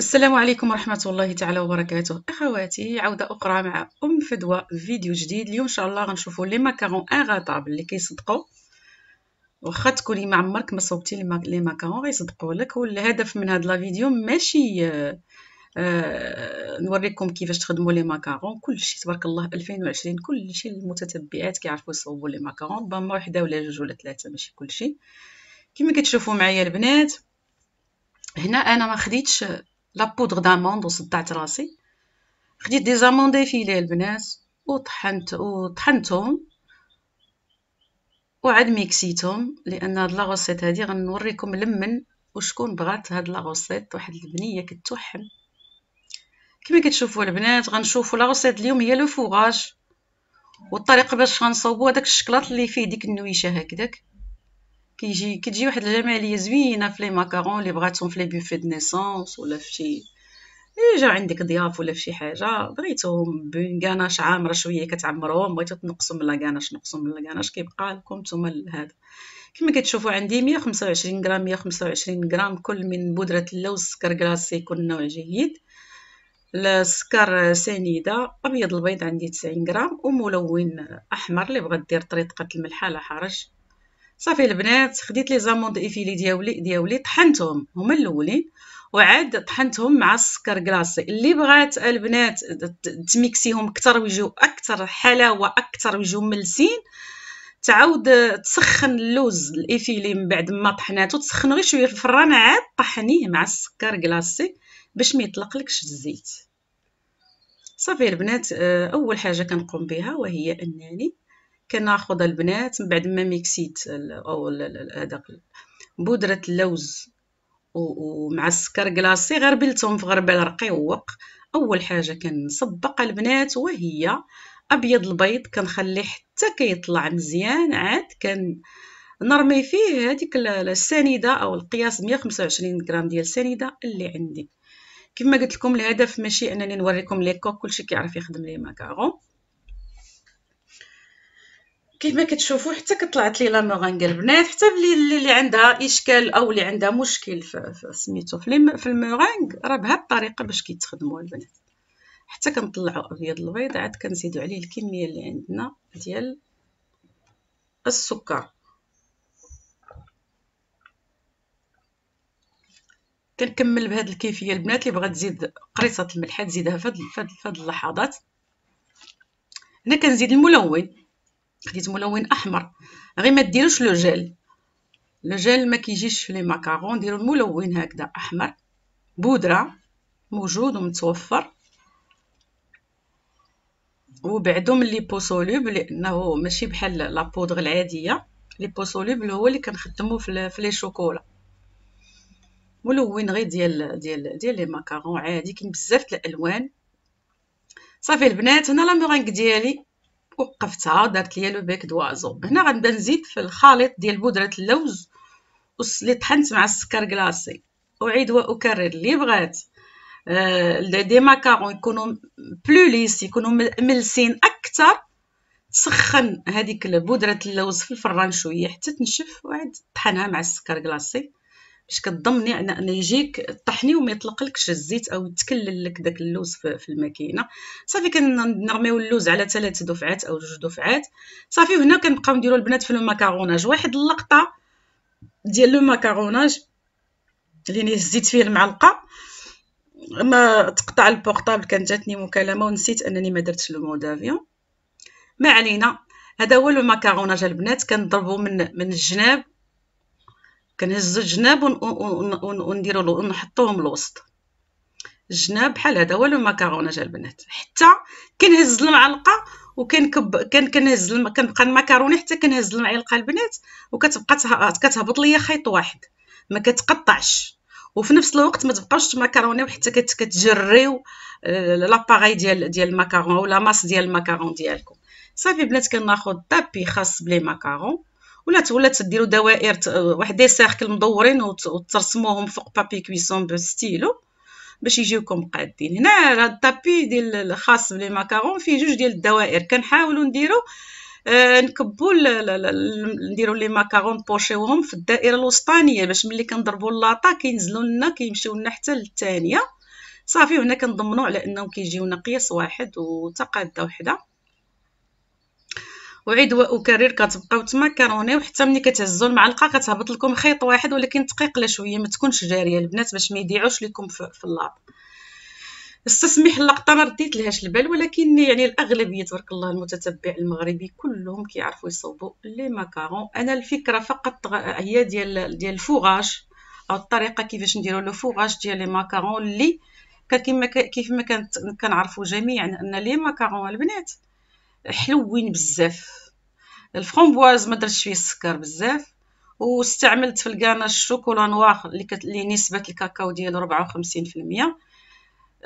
السلام عليكم ورحمة الله تعالى وبركاته أخواتي عودة أخرى مع أم فدوى فيديو جديد اليوم إن شاء الله غنشوفوا لي ماكارون انغطابل اللي كيصدقوا واخا تكوني ما عمرك ما صوبتي لي ماكارون غيصدقوا لك والهدف من هاد لا فيديو ماشي آه آه نوريكم كيفاش تخدموا لي ماكارون كلشي تبارك الله 2020 كلشي المتتبعات كيعرفوا يصوبوا لي ماكارون ربما وحده ولا جوج ولا ثلاثه ماشي كلشي كما كتشوفوا معايا البنات هنا انا ما خديتش لا بودغ داموند وصدعت راسي خديت دي زاموند فيلي البنات وطحنت وطحنتهم وعاد ميكسيتهم لان هاد لاغوسيت هادي غنوريكم لمن وشكون بغات هاد لاغوسيت واحد البنيه كتوحم كما كتشوفوا البنات غنشوفوا لاغوسيت اليوم هي لو فوغاج والطريقه باش غنصاوبوا هذاك الشكلاط اللي فيه ديك النويشه هكذاك كيجي كتجي واحد الجماليه زوينه في لي ماكارون اللي بغاتهم في لي بوفي د نيسونس ولا في شي جا عندك ضياف ولا في شي حاجه بغيتهم بكاناش عامره شويه كتعمرهم بغيتو تنقصوا من لاكاناش نقصوا من لاكاناش كيبقى لكم نتوما هذا كما كتشوفوا عندي 125 غرام 125 غرام كل من بودره اللوز سكر كلاصي يكون نوع جيد السكر سنيده ابيض البيض عندي 90 غرام وملون احمر اللي بغات دير طريقه الملحه لا حرج صافي البنات خديت لي زاموند ايفيلي ديالي ديالي طحنتهم هما الاولين وعاد طحنتهم مع السكر كلاصي اللي بغات البنات تميكسيهم اكثر ويجيو اكثر حلاوه اكثر ويجيو ملسين تعاود تسخن اللوز الايفيلي من بعد ما طحناتو تسخنو غير شويه في الفران عاد طحنيه مع السكر كلاصي باش ما يطلقلكش الزيت صافي البنات آه، اول حاجه كنقوم بها وهي انني كناخذ البنات من بعد ما ميكسيت او هذاك بودره اللوز ومع السكر كلاصي غربلتهم في غربال رقيوق اول حاجه كنصبق البنات وهي ابيض البيض كنخليه حتى كيطلع مزيان عاد كن نرمي فيه هذيك السنيده او القياس 125 غرام ديال السنيده اللي عندي كما قلت لكم الهدف ماشي انني نوريكم لي كوك كلشي كيعرف يخدم لي ماكارون ما كتشوفوا حتى كطلعت لي لا موران ديال البنات حتى اللي اللي عندها اشكال او اللي عندها مشكل في سميتو في, في المورانغ راه بهاد الطريقه باش كيتخدموا البنات حتى كنطلعوا ابيض البيض عاد كنزيدوا عليه الكميه اللي عندنا ديال السكر كنكمل بهاد الكيفيه البنات اللي بغات تزيد قريصه الملح تزيدها فهاد فهاد اللحظات هنا كنزيد الملون خديت ملون احمر غير ما ديروش لو جيل لو جيل ما كيجيش في لي ماكارون ديروا الملون هكذا احمر بودره موجود ومتوفر وبعدو من ليبوسولوبل لانه ماشي بحال لا بودغ العاديه ليبوسولوبل هو اللي كنخدمو في لي شوكولا ملون غير ديال ديال ديال لي ماكارون عادي كاين بزاف د الالوان صافي البنات هنا لا ميرينغ ديالي وقفتها دارت ليا لو بيك دوازو هنا غنبدا نزيد في الخليط ديال بودره اللوز اللي طحنت مع السكر كلاصي اعيد واكرر اللي بغات آه دي ماكارون يكونوا بلو ليس يكونوا ملسين اكثر تسخن هذيك بودره اللوز في الفران شويه حتى تنشف وعاد طحنها مع السكر كلاصي باش كتضمني على ان يجيك الطحني وما يطلقلكش الزيت او تكلل لك داك اللوز في الماكينه صافي كنرميو اللوز على ثلاث دفعات او جوج دفعات صافي وهنا كنبقاو نديرو البنات في الماكاروناج واحد اللقطه ديال لو ماكاروناج اللي هزيت فيه المعلقه ما تقطع البورطابل كانت جاتني مكالمه ونسيت انني ما درتش لو مود افيون ما علينا هذا هو الماكاروناج البنات كنضربو من من الجناب كنهز الجناب ونديرو ون... ونحطوهم نحطوهم الوسط الجناب بحال هذا هو لو جا ديال البنات حتى كنهز المعلقه وكنكب كان كنهز الم... كنبقى المكرونه حتى كنهز المعلقه البنات وكتبقى كتهبط ليا خيط واحد ما كتقطعش وفي نفس الوقت ما تبقاش تماكرونيو حتى كت... كتجريو آه، لاباغي ديال ديال الماكارون ولا ماس ديال الماكارون ديالكم صافي بنات كناخذ طابي خاص بلي ماكارون ولا ولا تديروا دوائر آه، واحد دي سيركل مدورين وترسموهم فوق بابي كويسون بستيلو باش يجيوكم قادين هنا هذا الطابي ديال الخاص بلي ماكارون فيه جوج ديال الدوائر كنحاولوا نديرو آه، نكبوا نديروا لي ماكارون بوشيوهم في الدائره الوسطانيه باش ملي كنضربوا اللاطا كينزلوا لنا كيمشيو لنا حتى للثانيه صافي وهنا كنضمنوا على انهم كيجيونا قياس واحد وتقاده وحده اعيد واكرر كتبقاو تما كاروني وحتى ملي كتهزوا المعلقه كتهبط لكم خيط واحد ولكن لا شويه ما تكونش جاريه البنات باش ما ليكم لكم في اللاب استسمح اللقطه ما رديت لهاش البال ولكن يعني الاغلبيه تبارك الله المتتبع المغربي كلهم كيعرفوا يصوبوا لي ماكارون انا الفكره فقط هي ديال ديال الفوغاج او الطريقه كيفاش نديروا لو فوغاج ديال لي ماكارون اللي كيف ما كنت كنعرفوا جميعا ان لي ماكارون البنات حلوين بزاف الفرومبواز ما درتش فيه السكر بزاف واستعملت في الكانا الشوكولا نواغ اللي, كت... اللي نسبه الكاكاو ديالو 54%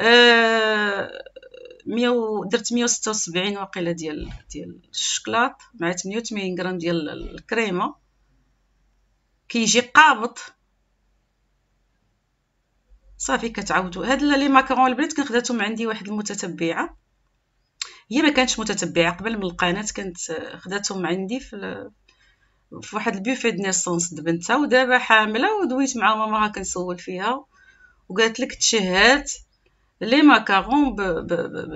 آه... ميو درت 176 وقيله ديال ديال الشكلاط مع 88 غرام ديال الكريمه كيجي قابط صافي كتعاودوا هاد لي ماكرون البنات كنخداتهم عندي واحد المتتبعه هي ما كانتش متتبعه قبل من القناه كانت آه، خداتهم عندي في في واحد البوفي د بنتها ودابا حامله ودويت مع ماما كنسول فيها وقالت لك تشهات لي ماكارون ب...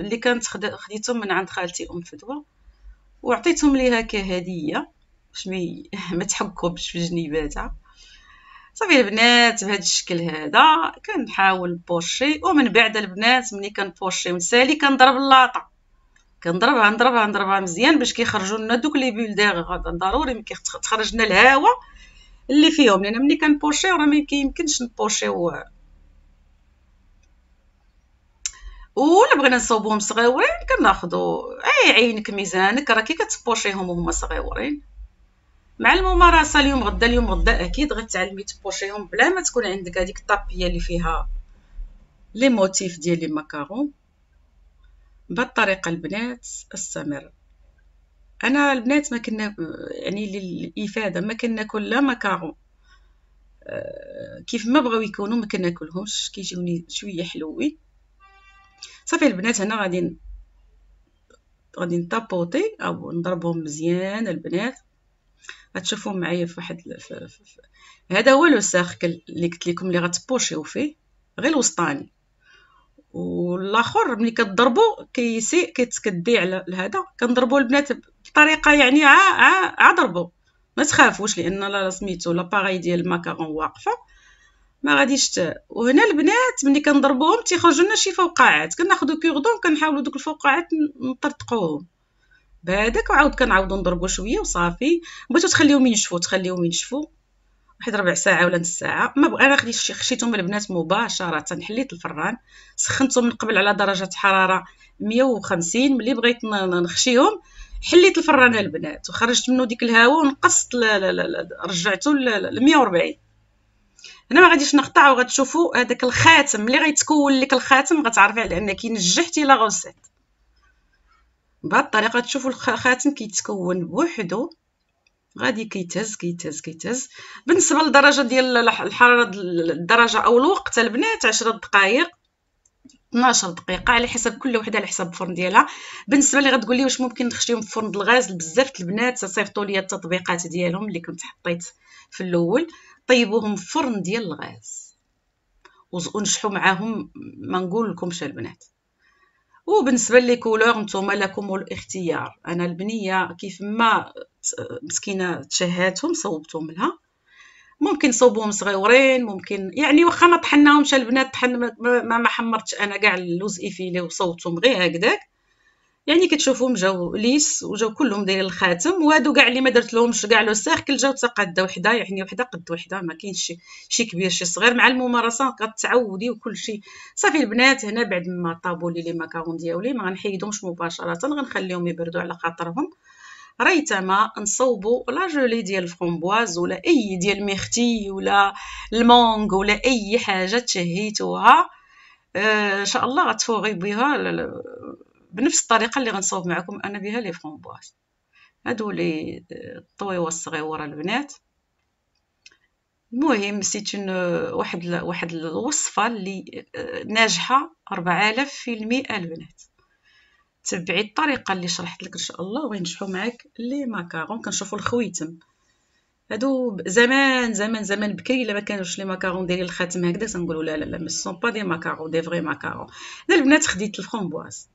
اللي كانت خديتهم من عند خالتي ام فدوى وعطيتهم ليها كهديه باش مي... ما تحكمش في جنيباتها صافي البنات بهذا الشكل هذا كنحاول بوشي ومن بعد البنات ملي كنبوشي مسالي كنضرب اللاطه كنضربها نضربها نضربها مزيان باش كيخرجوا لنا دوك لي بول ديغ ضروري تخرج لنا الهواء اللي فيهم لان ملي كنبوشيو راه ما كيمكنش نبوشيو ولا بغينا نصوبوهم صغيورين كناخذوا اي عينك ميزانك راه كي كتبوشيهم وهما صغيورين مع الممارسه اليوم غدا اليوم غدا اكيد غتعلمي تبوشيهم بلا ما تكون عندك هذيك الطابيه اللي فيها لي موتيف ديال لي ماكارون بالطريقة البنات استمر انا البنات ما كنا يعني للافاده ما ناكل لا ماكارون آه، كيف ما بغاو يكونوا ما كناكلهمش كيجيوني شويه حلوين صافي البنات هنا غادي غادي نطابوطي او نضربهم مزيان البنات غتشوفو معايا في واحد هذا هو لو سيركل اللي قلت لكم اللي غتبوشيو فيه غير الوسطاني والاخر ملي كتضربو كيسي كتكدي على هذا كنضربو البنات بطريقه يعني ع ضربو ما تخافوش لان لا سميتو لاباغي ديال الماكارون واقفه ما غاديش ت... وهنا البنات ملي كنضربوهم تيخرجوا لنا شي فوقاعات كناخذو كيغدون كنحاولوا دوك الفوقاعات نطرطقوهم بهذاك وعاود كنعاودو نضربو شويه وصافي بغيتو تخليهم ينشفوا تخليهم ينشفوا واحد ربع ساعه ولا نص ساعه ما بغى انا خديت خشيتهم البنات مباشره حليت الفران سخنتهم من قبل على درجه حراره 150 ملي بغيت نخشيهم حليت الفران البنات وخرجت منو ديك الهواء ونقصت رجعتو ل 140 هنا ما غاديش نقطع وغتشوفوا هذاك الخاتم اللي غيتكون لك الخاتم غتعرفي على انك نجحتي لا غوسيت بهاد الطريقه تشوفوا الخاتم كيتكون بوحدو غادي كيتهز كيتهز كيتهز بالنسبه للدرجه ديال الحراره الدرجه او الوقت البنات 10 دقائق 12 دقيقه على حسب كل وحده على حسب الفرن ديالها بالنسبه اللي غتقول لي واش ممكن نخشيهم في فرن الغاز بزاف البنات صيفطوا لي التطبيقات ديالهم اللي كنت حطيت في الاول طيبوهم في فرن ديال الغاز ونشحوا معاهم ما نقول لكمش البنات وبالنسبه لي كولور نتوما لكم الاختيار انا البنيه كيف ما مسكينه تشهاتهم صوبتهم لها ممكن صوبهم صغيورين ممكن يعني واخا ما طحناهمش البنات طحن ما ما حمرتش انا كاع اللوز ايفيلي وصوبتهم غير هكذاك يعني كتشوفهم جاو ليس وجاو كلهم دايرين الخاتم وهادو كاع اللي ما درت لهمش كاع لو سيركل جاو تقاد وحده يعني وحده قد وحده ما كاينش شي, شي كبير شي صغير مع الممارسه كتعودي وكل شيء صافي البنات هنا بعد ما طابوا لي لي ماكارون دياولي ما غنحيدهمش مباشره غنخليهم يبردوا على خاطرهم ريتما نصوبو نصوبوا لا جولي ديال الفرومبواز ولا اي ديال ميختي ولا المانغ ولا اي حاجه تشهيتوها آه، ان شاء الله غتفوغي بها بنفس الطريقه اللي غنصوب معكم انا بها لي فرومبواز هادو لي آه، الطويوه الصغيره البنات المهم سيت آه، واحد واحد الوصفه اللي ناجحه 4000% البنات تبعي الطريقه اللي شرحت لك ان شاء الله وينجحوا معاك لي ماكارون كنشوفوا الخويتم هادو زمان زمان زمان بكري الا ما كانوش لي ماكارون ديال الخاتم هكذا تنقولوا لا لا لا مي سون با دي ماكارون دي فري ماكارون انا البنات خديت الفرومبواز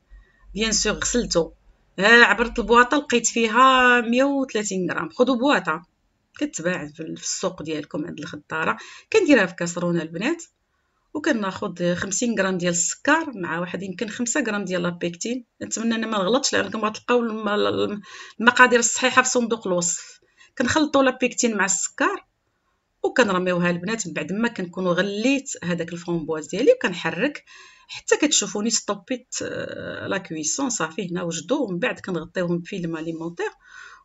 بيان سور غسلته ها عبرت البواطه لقيت فيها 130 غرام خذوا بواطه كتباع في السوق ديالكم عند الخضاره كنديرها في كاسرونه البنات وكناخذ 50 غرام ديال السكر مع واحد يمكن 5 غرام ديال لابيكتين نتمنى انا ما نغلطش لانكم غتلقاو المقادير الصحيحه في صندوق الوصف كنخلطوا لابيكتين مع السكر وكنرميوها البنات من بعد ما كنكونوا غليت هذاك الفومبواز ديالي وكنحرك حتى كتشوفوني ستوبيت لا كويسون صافي هنا وجدوا ومن بعد كنغطيوهم بفيلم اليمونتير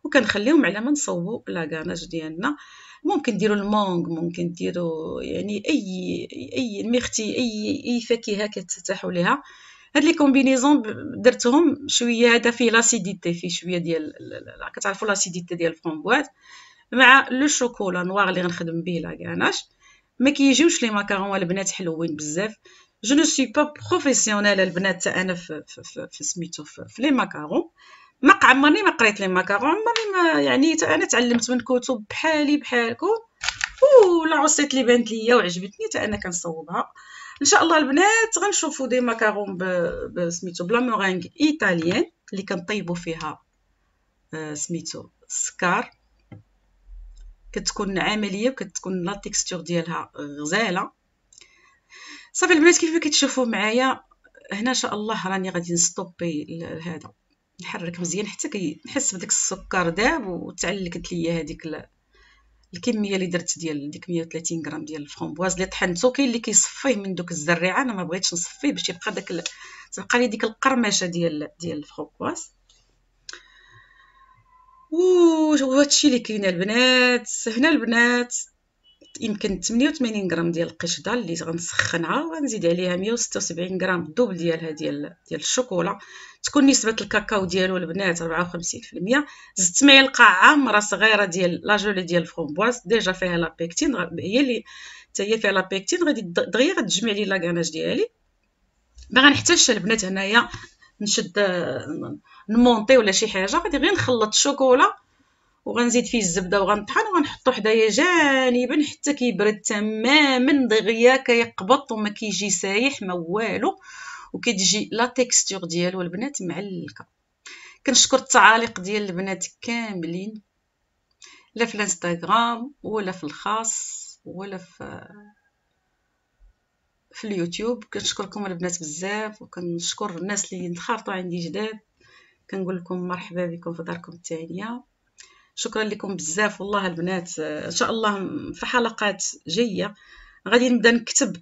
وكنخليهم على ما نصوبوا لاكاناج ديالنا ممكن ديروا المانغ ممكن ديروا يعني اي اي ميختي اي اي فاكهه كتتاحوا ليها هاد لي كومبينيزون درتهم شويه هذا فيه لاسيديتي فيه شويه ديال كتعرفوا لاسيديتي ديال الفرومبواز مع لو شوكولا نوار اللي غنخدم به لا غاناش ما كيجيوش لي ماكارون البنات حلوين بزاف جو نو سوي با بروفيسيونيل البنات انا في سميتو في لي ماكارون ما عمرني ما قريت لي ماكارون عمرني ما يعني انا تعلمت من كتب بحالي بحالكم ولا عصيت لي بانت ليا وعجبتني حتى انا كنصوبها ان شاء الله البنات غنشوفوا دي ماكارون بسميتو بلا مورينغ ايطاليان اللي كنطيبوا فيها آه، سميتو سكار كتكون عمليه وكتكون لا تيكستور ديالها غزاله صافي البنات كيف كتشوفوا معايا هنا ان شاء الله راني غادي نستوبي هذا نحرك مزيان حتى كنحس بداك السكر داب وتعلقت ليا هذيك الكميه اللي درت ديال ديك 130 غرام ديال الفرومبواز اللي طحنته كاين اللي كيصفيه من دوك الزريعه انا ما بغيتش نصفيه باش يبقى داك تبقى لي ديك القرمشه ديال ديال الفرومبواز هادشي اللي كاين البنات هنا البنات يمكن 88 غرام ديال القشده اللي غنسخنها وغنزيد عليها 176 غرام دوبل ديالها ديال ديال الشوكولا تكون نسبه الكاكاو ديالو البنات 54% زدت معلقه عامره صغيره ديال لاجولي ديال الفرومبواز ديجا فيها لابيكتين هي اللي حتى هي فيها لابيكتين غادي دغيا غتجمع لي غاناج ديالي ما غنحتاجش البنات هنايا نشد آه، نمونطي ولا شي حاجه غادي غير نخلط الشوكولا وغنزيد فيه الزبده وغنطحن وغنحطو حدايا جانبا حتى كيبرد تماما دغيا كيقبط وما كيجي سايح ما والو وكتجي لا تيكستور ديالو البنات معلكه كنشكر التعاليق ديال البنات كاملين لا في الانستغرام ولا في الخاص ولا في في اليوتيوب كنشكركم البنات بزاف وكنشكر الناس اللي انخرطوا عندي جداد كنقول لكم مرحبا بكم في داركم الثانيه شكرا لكم بزاف والله البنات ان شاء الله في حلقات جايه غادي نبدا نكتب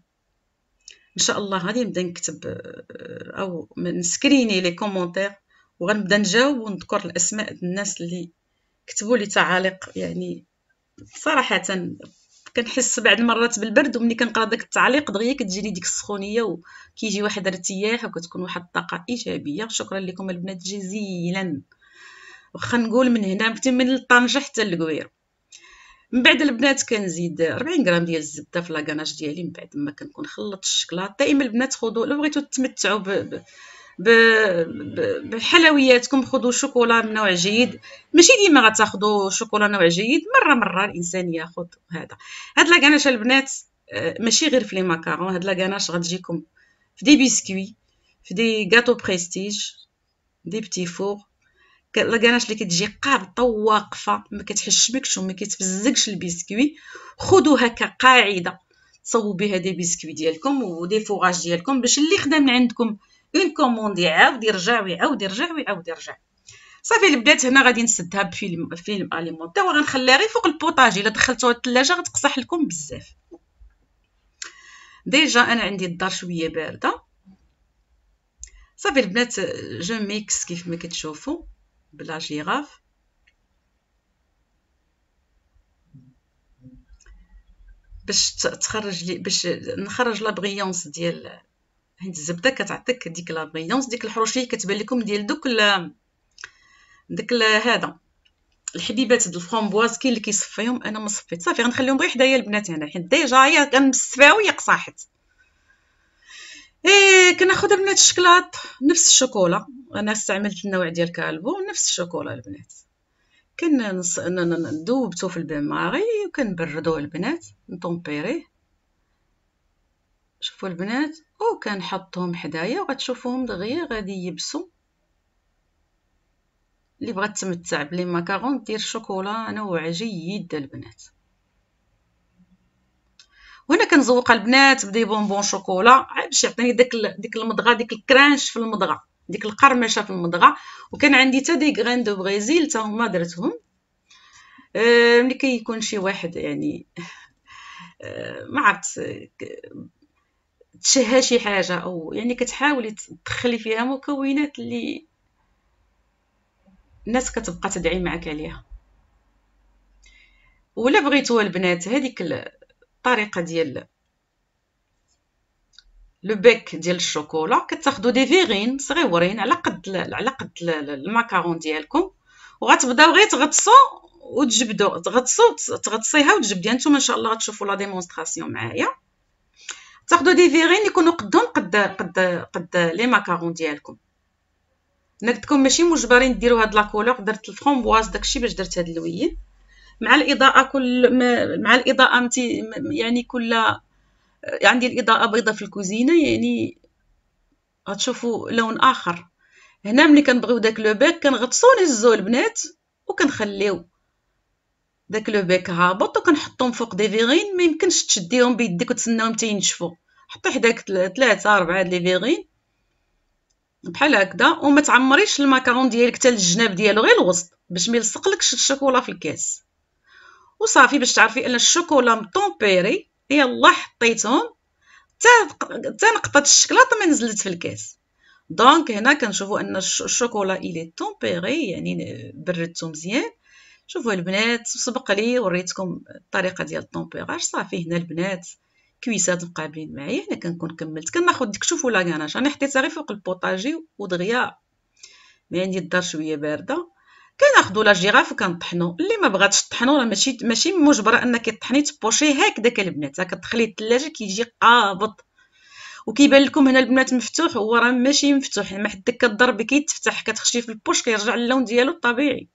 ان شاء الله غادي نبدا نكتب آه، او نسكريني لي كومونتير وغنبدا نجاوب ونذكر الاسماء الناس اللي كتبوا لي تعاليق يعني صراحه كنحس بعد المرات بالبرد وملي كنقرا داك التعليق دغيا كتجيني ديك السخونيه وكيجي واحد الارتياح وكتكون واحد الطاقه ايجابيه شكرا لكم البنات جزيلا واخا نقول من هنا بتم من طنجه حتى لكوير من بعد البنات كنزيد 40 غرام ديال الزبده في لاكاناج ديالي من بعد ما كنكون خلطت الشكلاط دائما البنات خذوا لو بغيتو تمتعوا ب... ب... بحلوياتكم خذوا شوكولا من نوع جيد ماشي ديما غتاخذوا شوكولا نوع جيد مره مره الانسان ياخذ هذا هاد لاكاناج البنات آه، ماشي غير في لي ماكارون هاد لاكاناج غتجيكم في دي بيسكوي في دي غاتو بريستيج دي بتي فور لاكاناش اللي كتجي قابطه واقفه ما كتحشمكش وما كتبزقش البسكوي خذوها كقاعده صوبيها دي بسكوي ديالكم ودي فوراج ديالكم باش اللي خدا من عندكم اون كوموند يعاود يرجع ويعاود يرجع ويعاود يرجع صافي البنات هنا غادي نسدها بفيلم فيلم اليمونتا وغنخليها غير فوق البوطاجي الا دخلتوها الثلاجه غتقصح لكم بزاف ديجا انا عندي الدار شويه بارده صافي البنات جو ميكس كيف ما كتشوفوا بلا جيراف باش تخرج لي باش نخرج لا بريونس ديال حيت الزبده كتعطيك ديك لا بريونس ديك الحروشيه كتبان لكم ديال دوك ال... داك هذا الحبيبات ديال الفرومبواز كاين اللي كيصفيهم انا ما صفيت صافي غنخليهم غير حدايا البنات هنا حيت ديجا هي كنمسفاو هي قصاحت ايه كناخذ البنات الشكلاط نفس الشوكولا انا استعملت النوع ديال كالبو نفس الشوكولا البنات ندوبتو في البان ماري وكنبردوه البنات نطومبيريه شوفوا البنات او كنحطهم حدايا وغتشوفوهم دغيا غادي يبسو اللي بغات تمتع بلي ماكارون دير شوكولا نوع جيد البنات وهنا كنزوق البنات بدي بونبون شوكولا باش يعطيني داك ديك المضغه ديك الكرانش في المضغه ديك القرمشه في المضغه وكان عندي حتى دي غران دو بريزيل حتى هما درتهم أه ملي كيكون شي واحد يعني أه ما عرفت تشهى شي حاجه او يعني كتحاولي تدخلي فيها مكونات اللي الناس كتبقى تدعي معك عليها ولا بغيتوها البنات هذيك الطريقه ديال لو بيك ديال الشوكولا كتاخذوا دي فيغين صغيورين على قد على قد الماكارون ديالكم وغتبداو غير تغطسوا وتجبدوا تغطسوا تغطسيها وتجبديها يعني نتوما ان شاء الله غتشوفوا لا ديمونستراسيون معايا تاخذوا دي فيغين يكونوا قدهم قد قد قد لي ماكارون ديالكم نكتكم ماشي مجبرين ديروا هاد لا كولور درت الفرومبواز داكشي باش درت هاد اللوين مع الاضاءه كل مع الاضاءه انت يعني كل عندي الاضاءه بيضاء في الكوزينه يعني غتشوفوا لون اخر هنا ملي كنبغيو داك لو بيك كنغطسو نهزو البنات وكنخليو داك لو بيك هابط وكنحطهم فوق دي فيغين ما يمكنش تشديهم بيديك وتسناهم حتى ينشفوا حطي حداك ثلاثه اربعه لي فيغين بحال هكدا وما تعمريش الماكرون ديالك حتى الجناب ديالو غير الوسط باش ما يلصقلكش الشوكولا في الكاس وصافي باش تعرفي ان الشوكولا مطومبيري يلا حطيتهم حتى نقطه الشكلاط ما نزلت في الكاس دونك هنا كنشوفوا ان الشوكولا الي طومبيري يعني بردته مزيان شوفوا البنات سبق لي وريتكم الطريقه ديال الطومبيراج صافي هنا البنات كويسات مقابلين معايا هنا كنكون كملت كناخذ ديك شوفوا لاكاناج انا حطيتها غير فوق البوطاجي ودغيا ما عندي الدار شويه بارده كناخذوا لا جيراف وكنطحنوا اللي ما بغاتش تطحنوا راه ماشي ماشي مجبره انك تطحني تبوشي داك البنات تدخلي الثلاجه كيجي قابض وكيبان لكم هنا البنات مفتوح هو راه ماشي مفتوح ما داك الضرب كيتفتح كتخشي في البوش كيرجع اللون ديالو الطبيعي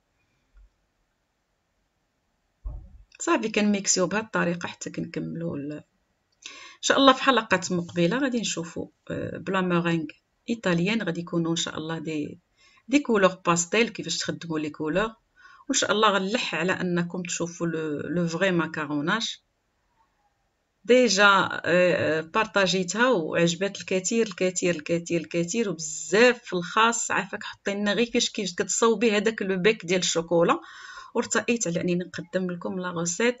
صافي كنميكسيو بهذه الطريقه حتى كنكملوا ان شاء الله في حلقات مقبله غادي نشوفوا آه، بلا مورينغ ايطاليان غادي يكونوا ان شاء الله دي دي كولور باستيل كيفاش تخدموا لي كولور وان شاء الله غنلح على انكم تشوفوا لو فغي ماكاروناج ديجا بارطاجيتها وعجبات الكثير الكثير الكثير الكثير وبزاف في الخاص عافاك حطي لنا غير كيفاش كتصاوبي هذاك لو بيك ديال الشوكولا ورتقيت على اني نقدم لكم لا غوسيت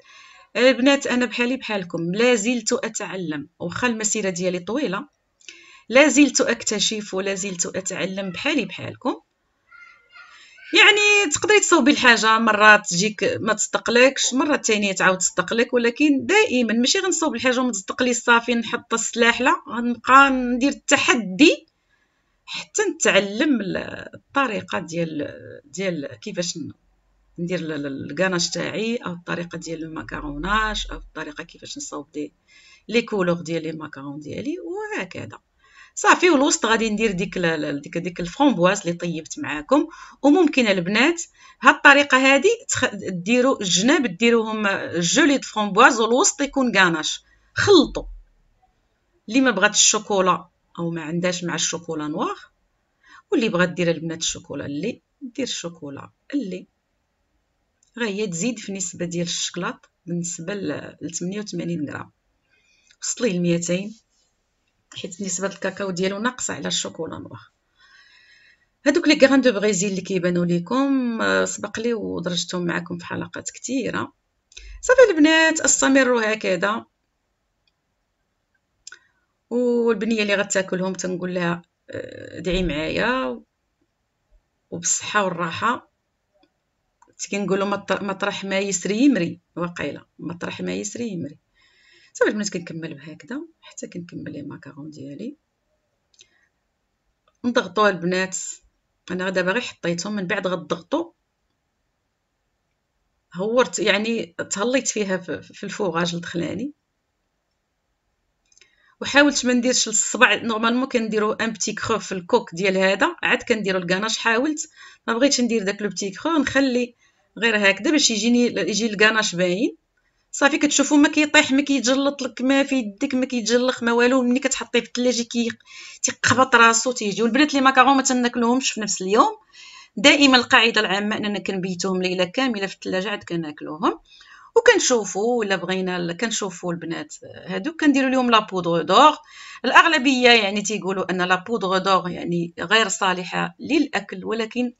البنات انا بحالي بحالكم لا زلت اتعلم واخا المسيره ديالي طويله لا زلت اكتشف ولا زلت اتعلم بحالي بحالكم يعني تقدري تصوبي الحاجه مرات تجيك ما تصدقلكش مره تانية تعاود تصدقلك ولكن دائما ماشي غنصوب الحاجه وما تصدقليش صافي نحط السلاح لا غنبقى ندير التحدي حتى نتعلم الطريقه ديال ديال كيفاش ندير الكاناش تاعي او الطريقه ديال الماكاروناج او الطريقه كيفاش نصاوب دي لي كولور ديال لي ماكارون ديالي وهكذا صافي والوسط غادي ندير ديك ال ديك ديك الفرومبواز اللي طيبت معاكم وممكن البنات هاد الطريقه هادي ديروا الجناب ديروهم جولي د فرومبواز والوسط يكون كاناش خلطوا اللي ما بغات الشوكولا او ما عندهاش مع الشوكولا نوار واللي بغات دير البنات الشوكولا اللي دير الشوكولا اللي غا هي تزيد في نسبه ديال الشكلاط بالنسبه ل 88 غرام وصلي ل 200 حيت نسبه الكاكاو ديالو ناقصه على الشوكولا نوار هادوك لي غران دو بريزيل اللي كيبانو ليكم آه، سبق لي ودرجتهم معكم في حلقات كثيره صافي البنات استمروا هكذا والبنيه اللي غتاكلهم تنقول لها آه، دعي معايا وبالصحه والراحه كنقولوا مطرح ما يسري يمري وقيله مطرح ما يسري يمري صافي البنات كنكمل بهكذا حتى كنكمل لي ماكارون ديالي نضغطوا البنات انا دابا غير حطيتهم من بعد غضغطوا هورت يعني تهليت فيها في الفوغاج الدخلاني وحاولت ما نديرش الصبع نورمالمون كنديرو ان بتي كرو في الكوك ديال هذا عاد كنديرو الكاناش حاولت ما بغيتش ندير داك لو بتي كرو نخلي غير هكذا باش يجيني يجي الكاناش باين صافي كتشوفو ما كيطيح ما كيتجلط لك ما في يدك ما كيتجلخ ما والو ملي كتحطيه في الثلاجه كي تيقبط راسو تيجيو والبنات لي ماكارون ما تناكلوهمش في نفس اليوم دائما القاعده العامه اننا كنبيتوهم ليله كامله في الثلاجه عاد كناكلوهم وكنشوفو ولا بغينا كنشوفو البنات آه، هادو كنديرو لهم لا بودغ دور الاغلبيه يعني تيقولوا ان لا بودغ دور يعني غير صالحه للاكل ولكن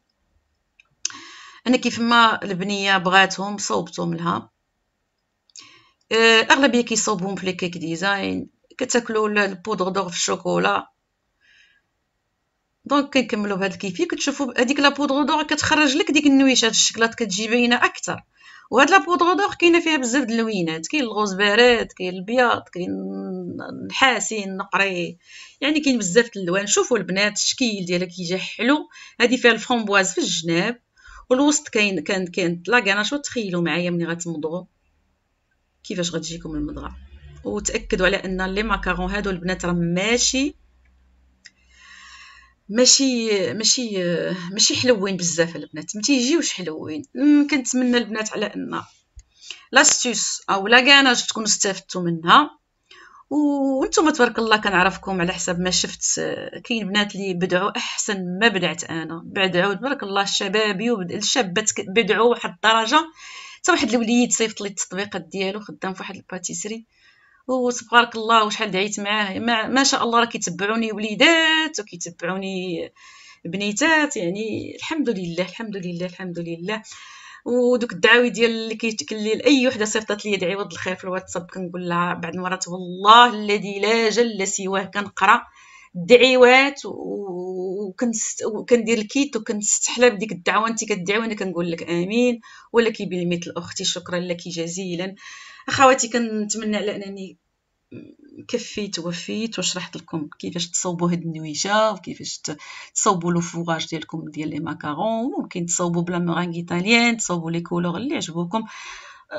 انا كيف ما البنيه بغاتهم صوبتهم لها اغلبيه كيصوبهم في لي كيك ديزاين كتاكلوا البودر دور في الشوكولا دونك كنكملوا بهذا الكيفيه كتشوفوا هذيك لا بودر دور كتخرج لك ديك النويشات الشكلاط كتجي باينه اكثر وهاد لا بودر دور كاينه فيها بزاف د اللوينات كاين الغوز بارد كاين الابيض كاين النحاسي النقري يعني كاين بزاف د اللوان شوفوا البنات الشكل ديالها كيجي حلو هذه فيها الفرومبواز في الجناب والوسط كاين كانت كانت لا غاناش تخيلوا معايا ملي غتمضغوا كيفاش غتجيكم المضغه وتاكدوا على ان لي ماكارون هادو البنات راه ماشي ماشي ماشي ماشي حلوين بزاف البنات ما تيجيوش حلوين كنتمنى البنات على ان لاستوس او لا كاناج تكونوا استفدتوا منها وانتم تبارك الله كنعرفكم على حسب ما شفت كاين بنات اللي بدعوا احسن ما بدعت انا بعد عاود تبارك الله الشبابي الشابات بدعوا واحد الدرجه حتى واحد الوليد صيفط لي التطبيقات ديالو خدام فواحد الباتيسري وتبارك الله وشحال دعيت معاه ما, ما شاء الله راه كيتبعوني وليدات وكيتبعوني بنيتات يعني الحمد لله الحمد لله الحمد لله ودوك الدعاوي ديال اللي كيتكلي لاي وحده صيفطات لي دعيوه الخير في الواتساب كنقول لها بعد المرات والله الذي لا جل سواه كنقرا الدعوات و وكندير الكيت وكنستحلى بديك الدعوه انت كدعي وانا كنقول لك امين ولا كي لي اختي شكرا لك جزيلا اخواتي كنتمنى على انني كفيت وفيت وشرحت لكم كيفاش تصوبوا هاد النويجه وكيفاش تصوبوا لو فوراج ديالكم ديال لي ماكارون ممكن تصوبوا بلا مورانغ ايطاليان تصوبوا لي كولور اللي عجبوكم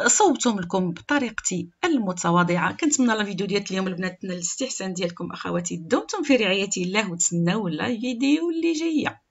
صوبتم لكم بطريقتي المتواضعه كنتمنى الفيديو ديال اليوم البنات تنال الاستحسان ديالكم اخواتي دمتم في رعايه الله وتسناو فيديو اللي جايه